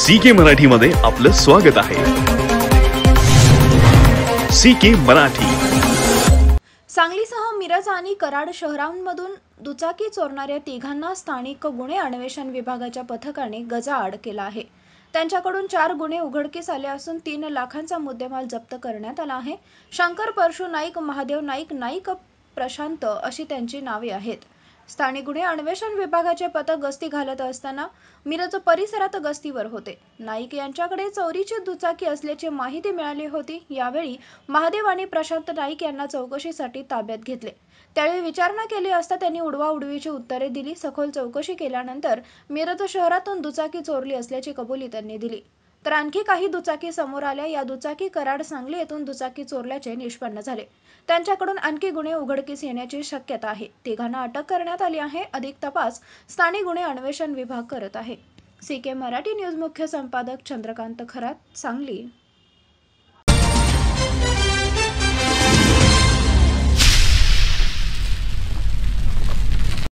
C के मराठीमध्ये आपलं स्वागत आहे सी के मराठी सांगलीसह मिरज आणि कराड शहरांमधून दुचाकी चोरणाऱ्या तिघांना स्थानिक गुन्हे अन्वेषण विभागाच्या पथकाने गजाआड केला आहे त्यांच्याकडून चार गुन्हे उघडकीस आले असून तीन लाखांचा मुद्देमाल जप्त करण्यात आला आहे शंकर परशु नाईक महादेव नाईक नाईक प्रशांत अशी त्यांची नावे आहेत स्थानिक गुन्हे अन्वेषण विभागाचे पथक गस्ती घालत असताना मिरज परिसरात गस्तीवर होते नाईक यांच्याकडे चोरीची दुचाकी असल्याची माहिती मिळाली होती यावेळी महादेव आणि प्रशांत नाईक यांना चौकशीसाठी ताब्यात घेतले त्यावेळी विचारणा केली असता त्यांनी उडवाउडवीची उत्तरे दिली सखोल चौकशी केल्यानंतर मिरज शहरातून दुचाकी चोरली असल्याची कबुली त्यांनी दिली तर आणखी काही दुचाकी समोर आल्या या दुचाकी कराड सांगली येथून दुचाकी चोरल्याचे निष्पन्न झाले त्यांच्याकडून आणखी गुन्हे उघडकीस येण्याची शक्यता आहे तिघांना अटक करण्यात आली आहे अधिक तपास स्थानिक गुन्हे अन्वेषण विभाग करत आहे सी के मराठी न्यूज मुख्य संपादक चंद्रकांत खरात सांगली